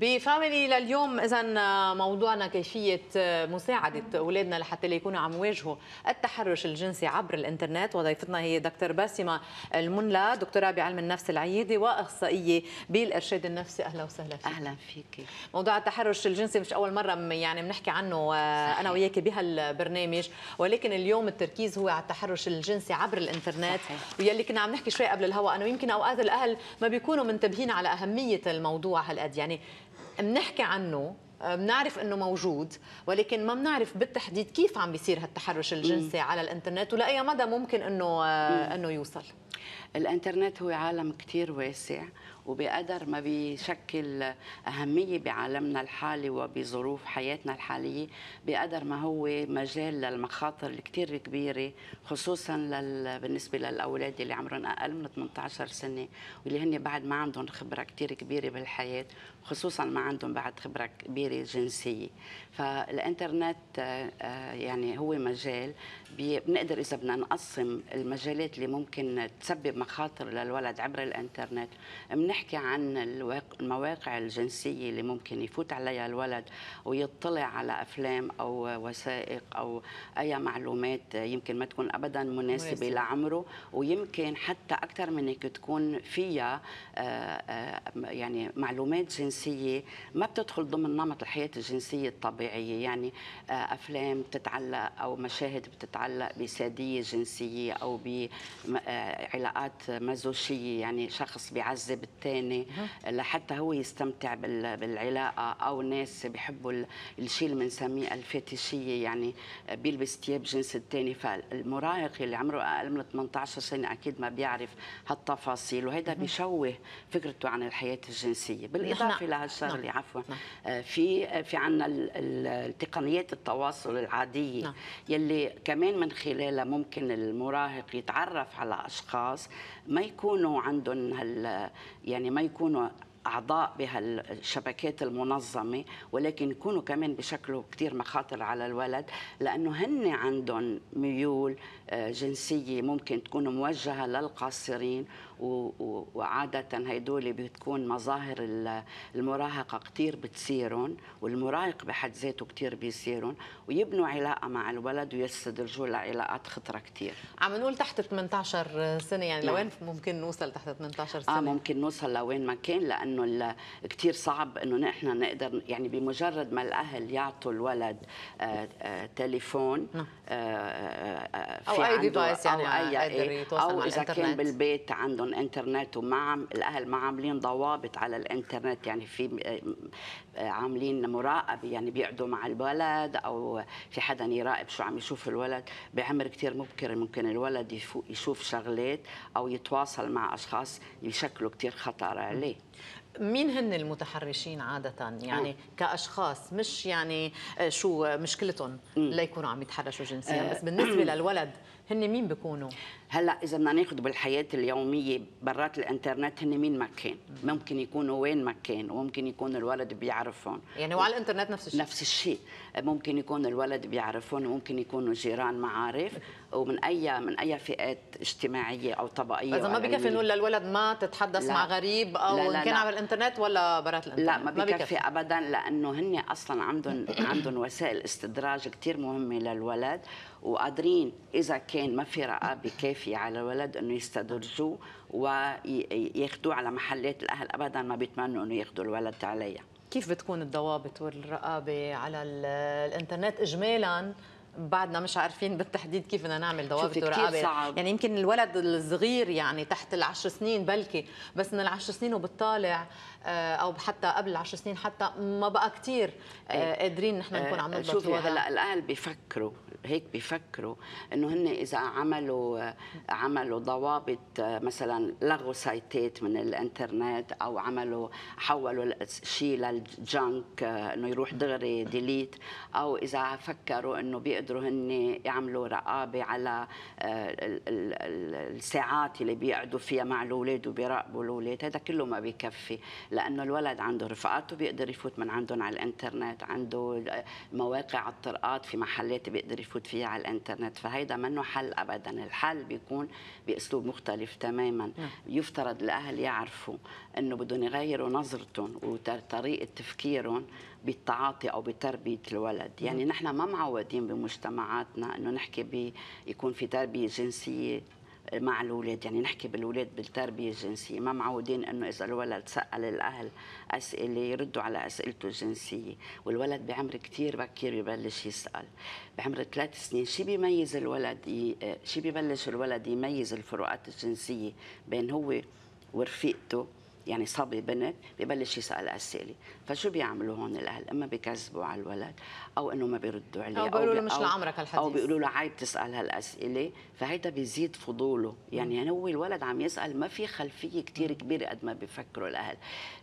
بفاميلي لليوم اذا موضوعنا كيفيه مساعده اولادنا لحتى لا يكونوا عم يواجهوا التحرش الجنسي عبر الانترنت وضيفتنا هي دكتور باسمه المنلا دكتوره بعلم النفس العيادي واخصائيه بالارشاد النفسي اهلا وسهلا فيك اهلا فيك موضوع التحرش الجنسي مش اول مره يعني بنحكي عنه آه، صحيح. انا وياك بهالبرنامج ولكن اليوم التركيز هو على التحرش الجنسي عبر الانترنت صحيح. ويلي كنا عم نحكي شوي قبل الهواء انه يمكن اوقات الاهل ما بيكونوا منتبهين على اهميه الموضوع هالقد يعني بنحكي عنه آه، بنعرف انه موجود ولكن ما بنعرف بالتحديد كيف عم بيصير هالتحرش الجنسي م. على الانترنت ولاي مدى ممكن انه آه، م. انه يوصل الانترنت هو عالم كثير واسع وبقدر ما بيشكل أهمية بعالمنا الحالي وبظروف حياتنا الحالية بقدر ما هو مجال للمخاطر الكثير كبيرة خصوصا لل... بالنسبة للأولاد اللي عمرهم أقل من 18 سنة واللي هن بعد ما عندهم خبرة كثير كبيرة بالحياة خصوصا ما عندهم بعد خبرة كبيرة جنسية فالإنترنت آه، آه، يعني هو مجال بنقدر إذا بدنا نقسم المجالات اللي ممكن تسبب مخاطر للولد عبر الانترنت بنحكي عن المواقع الجنسيه اللي ممكن يفوت عليها الولد ويطلع على افلام او وثائق او اي معلومات يمكن ما تكون ابدا مناسبه لعمره ويمكن حتى اكثر من هيك تكون فيها آه، آه، يعني معلومات جنسيه ما بتدخل ضمن نمط الحياه الجنسيه الطبيعيه يعني آه، افلام بتتعلق او مشاهد بتتعلق بساديه جنسيه او بعلاقات طبيعات مازوشيه يعني شخص بيعذب الثاني لحتى هو يستمتع بالعلاقه او ناس بيحبوا الشيء اللي بنسميه الفيتيشيه يعني بيلبس ثياب جنس الثاني فالمراهق اللي عمره اقل من 18 سنه اكيد ما بيعرف هالتفاصيل وهذا بيشوه فكرته عن الحياه الجنسيه بالاضافه لهالشغله نعم، عفوا نعم. في في عندنا التقنيات التواصل العاديه نعم. يلي كمان من خلالها ممكن المراهق يتعرف على اشخاص ما يكونوا عندهم هال يعني ما يكونوا اعضاء بهالشبكات المنظمه ولكن يكونوا كمان بشكل كثير مخاطر على الولد لانه هن عندهم ميول آه، جنسية ممكن تكون موجهة للقاصرين وعادة هيدول بتكون مظاهر المراهقة كتير بتصيرهم والمراهق بحد ذاته كتير بيصيرهم ويبنوا علاقة مع الولد ويستدرجوا لعلاقات خطرة كتير عم نقول تحت 18 سنة يعني نعم. لوين ممكن نوصل تحت 18 آه، سنة؟ اه ممكن نوصل لوين ما كان لأنه كتير صعب أنه نحن نقدر يعني بمجرد ما الأهل يعطوا الولد آآ آه، آآ تليفون نعم. آآ أو او اي ديفايس يعني او اي, أي او اذا كان بالبيت عندهم انترنت وما عم الاهل ما عاملين ضوابط على الانترنت يعني في آه، آه، عاملين مراقبه يعني بيقعدوا مع الولد او في حدا يراقب شو عم يشوف الولد بعمر كثير مبكر ممكن الولد يشوف شغلات او يتواصل مع اشخاص يشكلوا كثير خطر عليه مين هن المتحرشين عادة يعني آه. كأشخاص مش يعني آه، شو مشكلتهم ليكونوا عم يتحرشوا جنسيا آه. بس بالنسبة للولد هن مين بيكونوا؟ هلا اذا بدنا ناخذ بالحياه اليوميه برات الانترنت هن مين ما كان ممكن يكونوا وين ما كان وممكن يكون الولد بيعرفهم يعني وعلى الانترنت نفس الشيء نفس الشيء ممكن يكون الولد بيعرفهم وممكن يكونوا جيران معارف ومن اي من اي فئات اجتماعيه او طبقيه اذا ما بكفي نقول للولد ما تتحدث لا. مع غريب او لا لا كان على الانترنت ولا برات الانترنت لا ما بكفي ابدا لانه هن اصلا عندهم عندهم وسائل استدراج كثير مهمه للولد وقادرين اذا كان ما في رقابه كافيه على الولد انه يستدرجوه وياخذوه على محلات الاهل ابدا ما بيتمنوا انه ياخذوا الولد عليها كيف بتكون الضوابط والرقابه على الانترنت اجمالا بعدنا مش عارفين بالتحديد كيف بدنا نعمل ضوابط ورقابه يعني يمكن الولد الصغير يعني تحت العشر سنين بلكي بس من العشر سنين وبالطالع آه، او حتى قبل العشر سنين حتى ما بقى كثير آه، إيه، قادرين نحن نكون آه، عم نضبط شوفي هلا الاهل بيفكروا هيك بيفكروا انه هن اذا عملوا عملوا ضوابط مثلا لغوا سايتات من الانترنت او عملوا حولوا شيء للجنك انه يروح دغري ديليت او اذا فكروا انه بيقدروا بيقدروا هن يعملوا رقابه على آه، الساعات اللي بيقعدوا فيها مع الاولاد وبيراقبوا الاولاد هذا كله ما بيكفي لانه الولد عنده رفقاته بيقدر يفوت من عندهم على الانترنت عنده آه، مواقع الطرقات في محلات بيقدر يفوت فيها على الانترنت فهيدا منه حل ابدا الحل بيكون باسلوب مختلف تماما يفترض الاهل يعرفوا انه بدهم يغيروا نظرتهم وطريقه تفكيرهم بالتعاطي او بتربيه الولد يعني نحن ما معودين بمجتمع مجتمعاتنا انه نحكي ب يكون في تربيه جنسيه مع الاولاد يعني نحكي بالاولاد بالتربيه الجنسيه ما معودين انه اذا الولد سال الاهل اسئله يردوا على اسئلته الجنسيه والولد بعمر كثير بكير ببلش يسال بعمر ثلاث سنين شو بيميز الولد ي... شو ببلش الولد يميز الفروقات الجنسيه بين هو ورفيقته يعني صبي بنت ببلش يسال اسئله فشو بيعملوا هون الاهل اما بكذبوا على الولد او انه ما بيردوا عليه او بيقولوا له مش لعمرك الحديث او بيقولوا له عيب تسال هالاسئله فهيدا بيزيد فضوله يعني, يعني هو الولد عم يسال ما في خلفيه كثير كبيره قد ما بيفكروا الاهل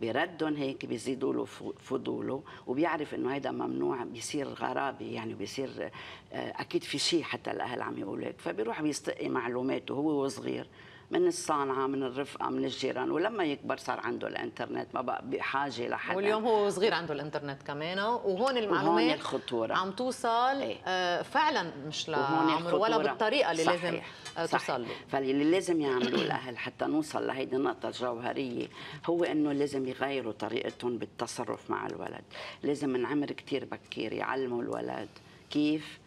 بردهم هيك بيزيدوا له فضوله وبيعرف انه هيدا ممنوع بيصير غرابه يعني بيصير آه، اكيد في شيء حتى الاهل عم يقولوا هيك فبيروح بيستقي معلوماته هو وصغير من الصانعه من الرفقه من الجيران ولما يكبر صار عنده الانترنت ما بقى بحاجه لحدا واليوم هو صغير عنده الانترنت كمان وهون المعلومات وهون الخطوره عم توصل ايه؟ آه، فعلا مش لعمر ولا بالطريقه اللي صحيح. لازم آه، توصل له فاللي لازم يعملوا الاهل حتى نوصل لهيدي النقطه الجوهريه هو انه لازم يغيروا طريقتهم بالتصرف مع الولد لازم من عمر كثير بكير يعلموا الولد كيف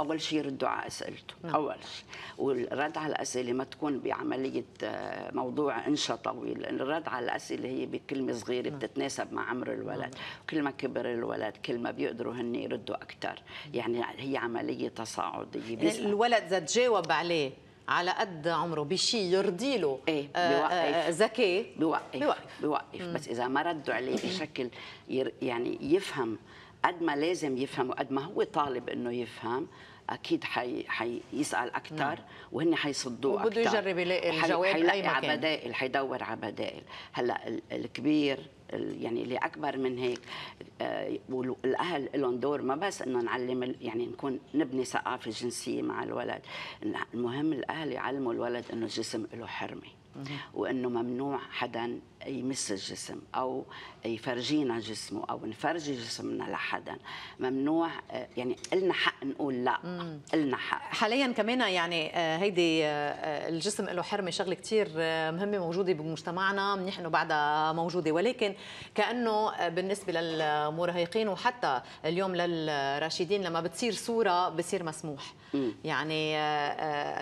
اول شيء ردوا على اسئلته نعم. اول شيء والرد على الاسئله ما تكون بعمليه آه، موضوع انشا طويل الرد على الاسئله هي بكلمه صغيره نعم. بتتناسب مع عمر الولد نعم. كل ما كبر الولد كل ما بيقدروا هن يردوا اكثر نعم. يعني هي عمليه تصاعديه يعني الولد اذا تجاوب عليه على قد عمره بشيء يرضي له ايه آه، آه، بوقف ذكي بيوقف بيوقف, بيوقف. بس اذا ما ردوا عليه بشكل يعني يفهم قد ما لازم يفهم وقد ما هو طالب انه يفهم اكيد حي حيسال اكثر نعم. وهن حيصدوه اكثر وبده يجرب يلاقي الجواب حي... باي مكان على بدائل حيدور على بدائل هلا الكبير يعني اللي اكبر من هيك آه، والاهل لهم دور ما بس انه نعلم يعني نكون نبني ثقافه جنسيه مع الولد المهم الاهل يعلموا الولد انه الجسم له حرمه وانه ممنوع حدا يمس الجسم او يفرجينا جسمه او نفرجي جسمنا لحدا ممنوع آه، يعني النا حق نقول لا النا حق حاليا كمان يعني آه، هيدي آه، الجسم له حرمه شغله كثير مهمه موجوده بمجتمعنا منيح انه بعدها موجوده ولكن كانه بالنسبه للمراهقين وحتى اليوم للراشدين لما بتصير صوره بصير مسموح مم. يعني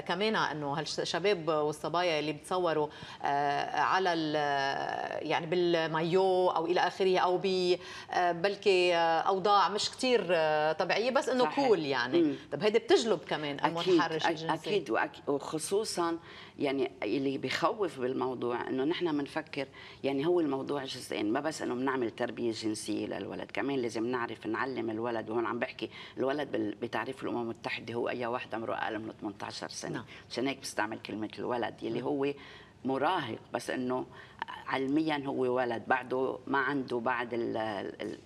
كمان انه هالشباب والصبايا اللي بتصوروا يظهروا آه، على آه، يعني بالمايو او الى اخره او ب آه، بلكي اوضاع مش كثير طبيعيه بس انه كول يعني مم. طب هيدي بتجلب كمان المتحرش الجنسي اكيد اكيد وخصوصا يعني اللي بخوف بالموضوع انه نحن بنفكر يعني هو الموضوع جزئين ما بس انه بنعمل تربيه جنسيه للولد كمان لازم نعرف نعلم الولد وهون عم بحكي الولد بتعريف الامم المتحده هو اي واحد عمره اقل من 18 سنه نعم. عشان هيك بستعمل كلمه الولد يلي هو مراهق بس انه علميا هو ولد بعده ما عنده بعد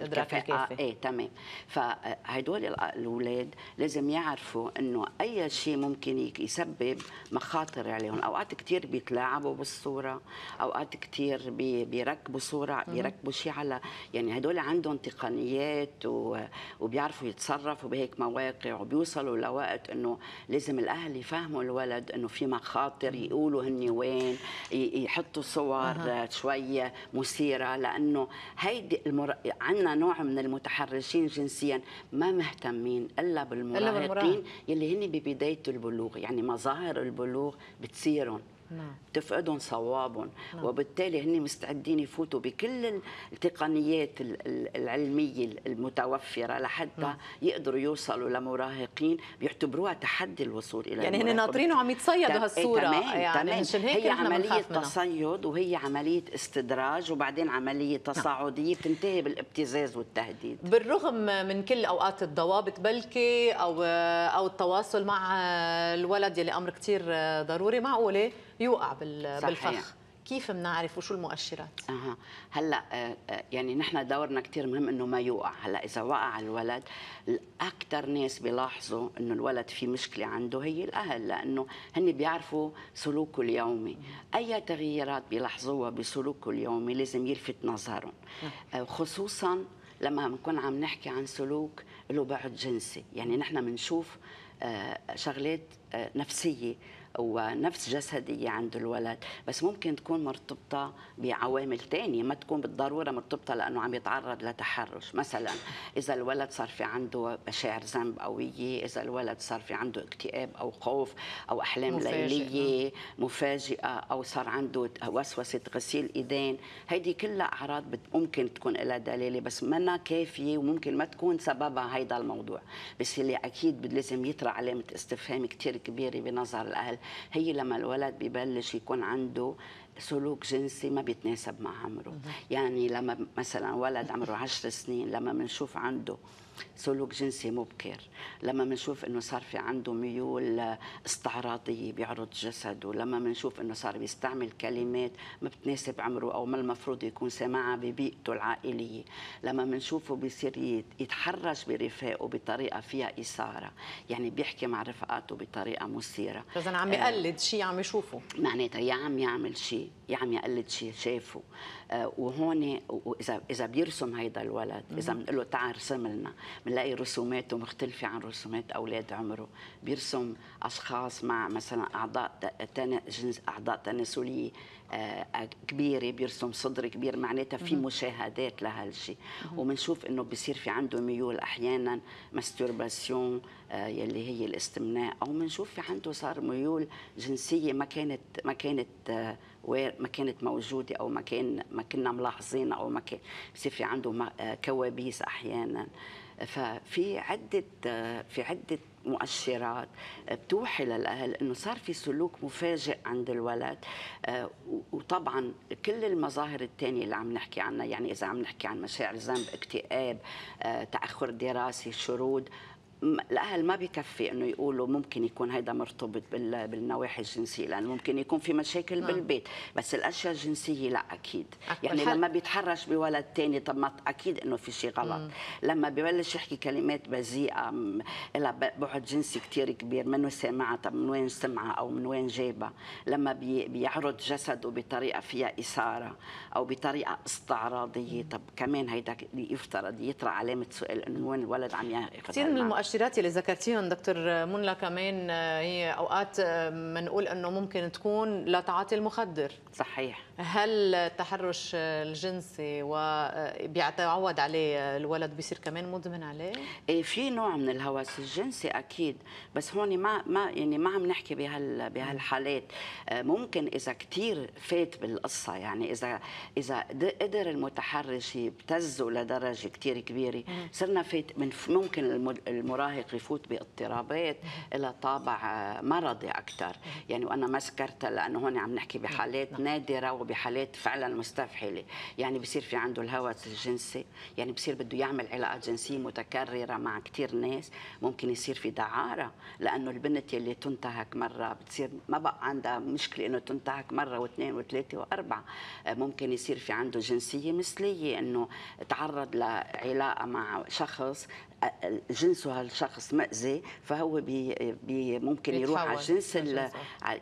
الكفاءة ايه تمام فهدول الاولاد لازم يعرفوا انه اي شيء ممكن يسبب مخاطر عليهم اوقات كثير بيتلاعبوا بالصوره اوقات كثير بيركبوا صوره بيركبوا شيء على يعني هدول عندهم تقنيات وبيعرفوا يتصرفوا بهيك مواقع وبيوصلوا لوقت انه لازم الاهل يفهموا الولد انه في مخاطر يقولوا هن وين يحطوا صور صار شوي مثيره لانه هيدي المر... عندنا نوع من المتحرشين جنسيا ما مهتمين الا بالمراهقين يلي هن ببدايه البلوغ يعني مظاهر البلوغ بتصيرهم نعم. تفقدهم صوابهم نعم. وبالتالي هن مستعدين يفوتوا بكل التقنيات العلمية المتوفرة لحتى نعم. يقدروا يوصلوا لمراهقين بيعتبروها تحدي الوصول إلى يعني هن ناطرين وعم يتصيدوا إيه، هالصورة تمام يعني تمام. هي عملية تصيد وهي عملية استدراج وبعدين عملية نعم. تصاعدية بتنتهي بالابتزاز والتهديد بالرغم من كل أوقات الضوابط بلكي أو أو التواصل مع الولد يلي أمر كثير ضروري معقولة يوقع بال... صحيح. كيف بنعرف وشو المؤشرات؟ اها هلا آه، آه، يعني نحن دورنا كثير مهم انه ما يوقع، هلا اذا وقع الولد اكثر ناس بيلاحظوا انه الولد في مشكله عنده هي الاهل لانه هن بيعرفوا سلوكه اليومي، اي تغييرات بيلاحظوها بسلوكه اليومي لازم يلفت نظرهم آه، خصوصا لما بنكون عم نحكي عن سلوك له بعد جنسي، يعني نحن بنشوف شغلات نفسيه ونفس جسدية عند الولد بس ممكن تكون مرتبطة بعوامل تانية ما تكون بالضرورة مرتبطة لأنه عم يتعرض لتحرش مثلا إذا الولد صار في عنده مشاعر ذنب قوية إذا الولد صار في عنده اكتئاب أو خوف أو أحلام مفاجئة. ليلية نعم. مفاجئة أو صار عنده وسوسة غسيل إيدين هيدي كلها أعراض ممكن تكون لها دلالة بس منا كافية وممكن ما تكون سببها هيدا الموضوع بس اللي أكيد لازم يطرح علامة استفهام كتير كبيرة بنظر الأهل هي لما الولد ببلش يكون عنده سلوك جنسي ما بيتناسب مع عمره يعني لما مثلا ولد عمره 10 سنين لما بنشوف عنده سلوك جنسي مبكر لما بنشوف انه صار في عنده ميول استعراضيه بيعرض جسده لما بنشوف انه صار بيستعمل كلمات ما بتناسب عمره او ما المفروض يكون سامعها ببيئته العائليه لما بنشوفه بيصير يتحرش برفاقه بطريقه فيها اثاره يعني بيحكي مع رفقاته بطريقه مثيره اذا عم آه. يقلد شيء عم يشوفه معناتها يا عم يعمل شيء يا عم يقلد شيء شافه آه، وهون اذا اذا بيرسم هيدا الولد اذا بنقول له تعال رسم لنا بنلاقي رسوماته مختلفه عن رسومات اولاد عمره بيرسم اشخاص مع مثلا اعضاء جنس اعضاء تناسليه آه، كبيره بيرسم صدر كبير معناتها في مشاهدات لهالشيء وبنشوف انه بصير في عنده ميول احيانا ماستورباسيون آه، يلي هي الاستمناء او بنشوف في عنده صار ميول جنسيه ما كانت ما كانت آه، ما كانت موجوده او ما كان ما كنا ملاحظينها او ما كان بصير في عنده آه، كوابيس احيانا ففي عده في عده مؤشرات بتوحي للاهل انه صار في سلوك مفاجئ عند الولد وطبعا كل المظاهر الثانيه اللي عم نحكي عنها يعني اذا عم نحكي عن مشاعر ذنب اكتئاب تاخر دراسي شرود الاهل ما بكفي انه يقولوا ممكن يكون هذا مرتبط بالنواحي الجنسيه لانه ممكن يكون في مشاكل نعم. بالبيت بس الاشياء الجنسيه لا اكيد يعني لما بيتحرش بولد ثاني طب ما اكيد انه في شيء غلط مم. لما ببلش يحكي كلمات بذيئه لها بعد جنسي كثير كبير منه سامعها طب من وين سمعها او من وين جابها لما بي بيعرض جسده بطريقه فيها اثاره او بطريقه استعراضيه طب كمان هيدا يفترض يطرح علامه سؤال انه وين الولد عم ياخذ كثير من المؤشرات اللي ذكرتيهم دكتور منلا كمان آه، هي اوقات بنقول آه، انه ممكن تكون لتعاطي المخدر صحيح هل التحرش الجنسي وبيتعود آه، عليه الولد بيصير كمان مدمن عليه؟ ايه في نوع من الهوس الجنسي اكيد بس هون ما ما يعني ما عم نحكي بهال بهالحالات ممكن اذا كثير فات بالقصه يعني اذا اذا قدر المتحرش يبتزه لدرجه كثير كبيره صرنا فات من ممكن المر المراهق يفوت باضطرابات لها طابع آه، مرضي اكثر يعني وانا ما ذكرتها لانه هون عم نحكي بحالات نعم. نادره وبحالات فعلا مستفحله يعني بصير في عنده الهوس الجنسي يعني بصير بده يعمل علاقات جنسيه متكرره مع كثير ناس ممكن يصير في دعاره لانه البنت يلي تنتهك مره بتصير ما بقى عندها مشكله انه تنتهك مره واثنين وثلاثه واربعه آه، ممكن يصير في عنده جنسيه مثليه انه تعرض لعلاقه مع شخص جنسه هالشخص مأذي فهو بي بي ممكن يروح على الجنس آه.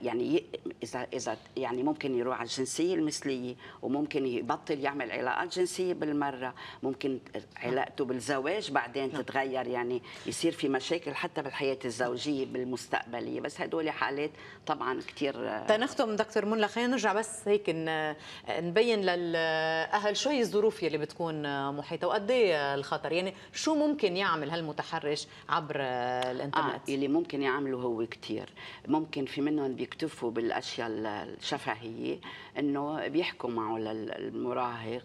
يعني اذا اذا يعني ممكن يروح على الجنسيه المثليه وممكن يبطل يعمل علاقات جنسيه بالمره ممكن علاقته بالزواج بعدين نعم. تتغير يعني يصير في مشاكل حتى بالحياه الزوجيه بالمستقبليه بس هدول حالات طبعا كثير آه. تنختم دكتور منى خلينا نرجع بس هيك نبين للاهل شو هي الظروف يلي بتكون آه، محيطه وقد ايه الخطر يعني شو ممكن يعني يعمل هالمتحرش عبر الانترنت آه اللي ممكن يعمله هو كثير ممكن في منهم بيكتفوا بالاشياء الشفهيه انه بيحكوا معه للمراهق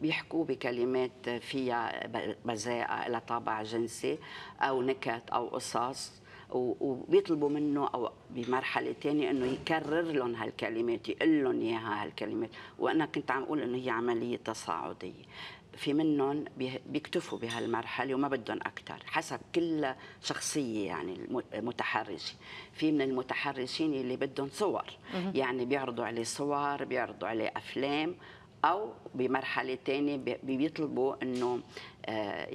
بيحكوا بكلمات فيها بذائة لها طابع جنسي او نكت او قصص وبيطلبوا منه او بمرحله ثانيه انه يكرر لهم هالكلمات يقول لهم اياها هالكلمات وانا كنت عم اقول انه هي عمليه تصاعديه في منهم بيكتفوا بهالمرحلة وما بدهم أكثر حسب كل شخصية يعني متحرشة في من المتحرشين اللي بدهم صور يعني بيعرضوا عليه صور بيعرضوا عليه أفلام أو بمرحلة ثانية بيطلبوا أنه آه،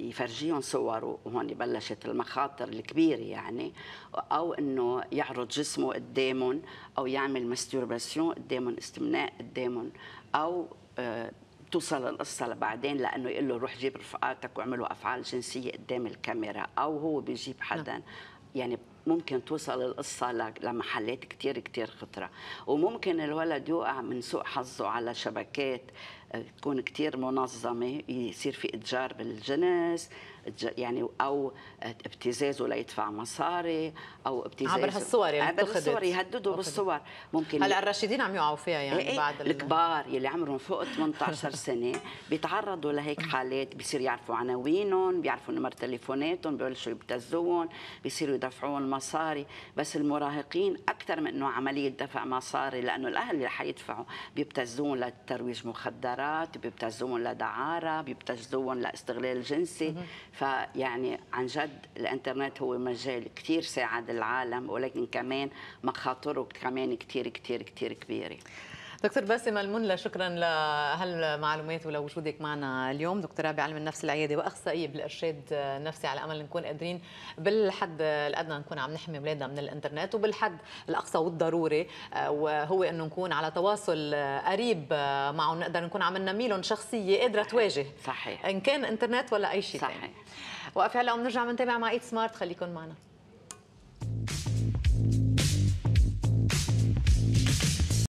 يفرجيهم صوره وهون بلشت المخاطر الكبيره يعني او انه يعرض جسمه قدامهم او يعمل ماستورباسيون قدامهم استمناء قدامهم او آه، توصل القصة لبعدين لأنه يقول له روح جيب رفقاتك واعملوا أفعال جنسية قدام الكاميرا أو هو بيجيب نعم. حدا يعني ممكن توصل القصة لمحلات كتير كتير خطرة وممكن الولد يوقع من سوء حظه على شبكات آه، تكون كتير منظمة يصير في إتجار بالجنس يعني او ابتزازه ليدفع مصاري او ابتزازه عبر هالصور يعني عبر الصور يهددوا بالصور ممكن هلا الراشدين عم يوقعوا فيها يعني ايه, إيه، بعد الكبار اللي عمرهم فوق 18 سنه بيتعرضوا لهيك حالات بصير يعرفوا عناوينهم بيعرفوا نمر تليفوناتهم ببلشوا يبتزوهم بيصيروا يدفعون مصاري بس المراهقين اكثر من انه عمليه دفع مصاري لانه الاهل اللي حيدفعوا بيبتزون للترويج مخدرات بيبتزون لدعاره بيبتزون لاستغلال جنسي فيعني عن جد الانترنت هو مجال كثير ساعد العالم ولكن كمان مخاطره كمان كثير كثير كثير كبيره دكتور باسم المنلى شكرا لهالمعلومات ولوجودك معنا اليوم دكتوره بعلم النفس العياده واخصائيه بالارشاد النفسي على امل نكون قادرين بالحد الادنى نكون عم نحمي اولادنا من الانترنت وبالحد الاقصى والضروري آه، وهو انه نكون على تواصل قريب آه، معهم نقدر نكون عم ننمي لهم شخصيه قادره تواجه صحيح ان كان انترنت ولا اي شيء صحيح وقف هلا وبنرجع منتابع مع ايت سمارت خليكم معنا